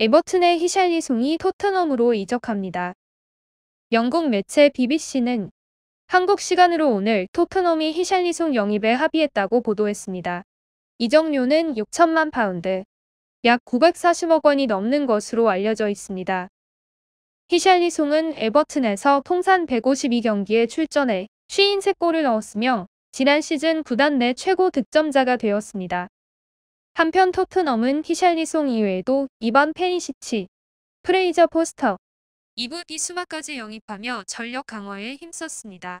에버튼의 히샬리송이 토트넘으로 이적합니다. 영국 매체 BBC는 한국 시간으로 오늘 토트넘이 히샬리송 영입에 합의했다고 보도했습니다. 이적료는 6천만 파운드, 약 940억 원이 넘는 것으로 알려져 있습니다. 히샬리송은 에버튼에서 통산 152경기에 출전해 53골을 넣었으며 지난 시즌 구단 내 최고 득점자가 되었습니다. 한편 토트넘은 히샬리송 이외에도 이반 페니시치 프레이저 포스터, 이브 비수마까지 영입하며 전력 강화에 힘썼습니다.